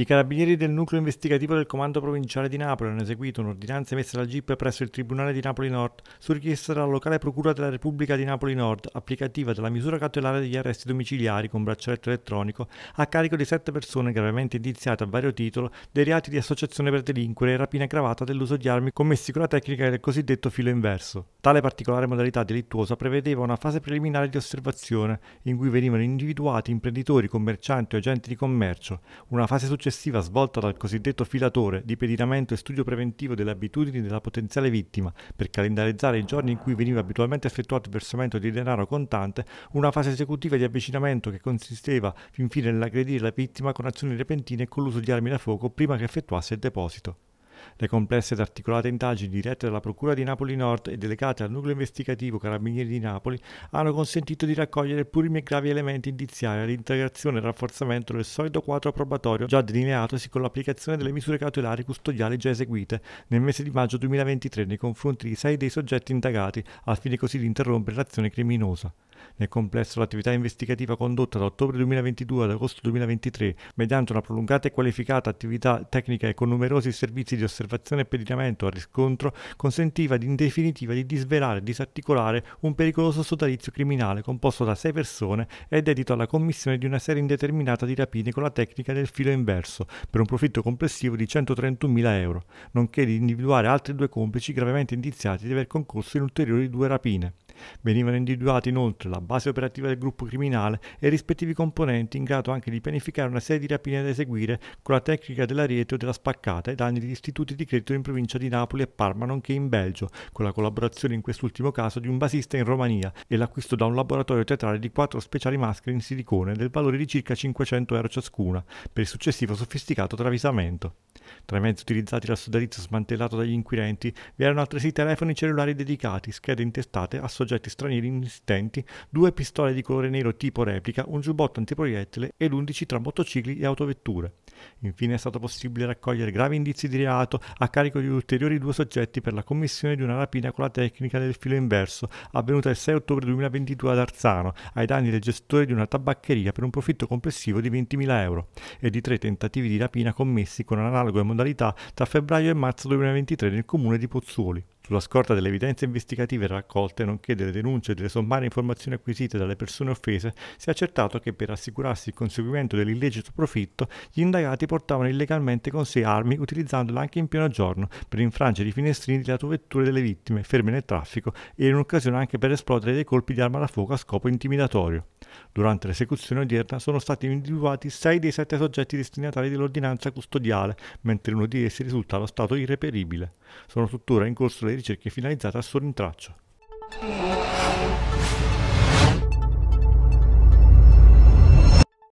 I carabinieri del nucleo investigativo del Comando Provinciale di Napoli hanno eseguito un'ordinanza emessa dal GIP presso il Tribunale di Napoli Nord su richiesta della locale Procura della Repubblica di Napoli Nord, applicativa della misura cautelare degli arresti domiciliari con braccialetto elettronico a carico di sette persone gravemente indiziate a vario titolo dei reati di associazione per delinquere e rapina aggravata dell'uso di armi commessi con la tecnica del cosiddetto filo inverso. Tale particolare modalità delittuosa prevedeva una fase preliminare di osservazione in cui venivano individuati imprenditori, commercianti o agenti di commercio, una fase successiva successiva svolta dal cosiddetto filatore di pedinamento e studio preventivo delle abitudini della potenziale vittima per calendarizzare i giorni in cui veniva abitualmente effettuato il versamento di denaro contante, una fase esecutiva di avvicinamento che consisteva infine nell'aggredire la vittima con azioni repentine e con l'uso di armi da fuoco prima che effettuasse il deposito. Le complesse ed articolate indagini dirette dalla Procura di Napoli Nord e delegate al nucleo investigativo Carabinieri di Napoli hanno consentito di raccogliere purimi e gravi elementi indiziari all'integrazione e rafforzamento del solito quadro probatorio già delineatosi con l'applicazione delle misure cautelari custodiali già eseguite nel mese di maggio 2023 nei confronti di sei dei soggetti indagati, al fine così di interrompere l'azione criminosa. Nel complesso l'attività investigativa condotta da ottobre 2022 ad agosto 2023, mediante una prolungata e qualificata attività tecnica e con numerosi servizi di osservazione e pedinamento a riscontro, consentiva in definitiva di disvelare e disarticolare un pericoloso sodalizio criminale composto da sei persone e dedito alla commissione di una serie indeterminata di rapine con la tecnica del filo inverso, per un profitto complessivo di 131.000 euro, nonché di individuare altri due complici gravemente indiziati di aver concorso in ulteriori due rapine. Venivano individuati inoltre la base operativa del gruppo criminale e i rispettivi componenti in grado anche di pianificare una serie di rapine da eseguire con la tecnica dell'ariete o della spaccata ai danni di istituti di credito in provincia di Napoli e Parma nonché in Belgio, con la collaborazione in quest'ultimo caso di un basista in Romania e l'acquisto da un laboratorio teatrale di quattro speciali maschere in silicone del valore di circa 500 euro ciascuna per il successivo sofisticato travisamento. Tra i mezzi utilizzati dal sodalizio smantellato dagli inquirenti vi erano altresì telefoni cellulari dedicati, schede intestate associate oggetti stranieri inesistenti, due pistole di colore nero tipo replica, un giubbotto antiproiettile ed 11 tra motocicli e autovetture. Infine è stato possibile raccogliere gravi indizi di reato a carico di ulteriori due soggetti per la commissione di una rapina con la tecnica del filo inverso, avvenuta il 6 ottobre 2022 ad Arzano, ai danni del gestore di una tabaccheria per un profitto complessivo di 20.000 euro, e di tre tentativi di rapina commessi con analoghe modalità tra febbraio e marzo 2023 nel comune di Pozzuoli sulla scorta delle evidenze investigative raccolte nonché delle denunce e delle sommarie informazioni acquisite dalle persone offese, si è accertato che per assicurarsi il conseguimento dell'illecito profitto, gli indagati portavano illegalmente con sé armi utilizzandole anche in pieno giorno per infrangere i finestrini delle autovetture delle vittime ferme nel traffico e in occasione anche per esplodere dei colpi di arma da fuoco a scopo intimidatorio. Durante l'esecuzione odierna sono stati individuati 6 dei 7 soggetti destinatari dell'ordinanza custodiale, mentre uno di essi risulta allo stato irreperibile. Sono tuttora in corso le ricerche finalizzate al suo rintraccio.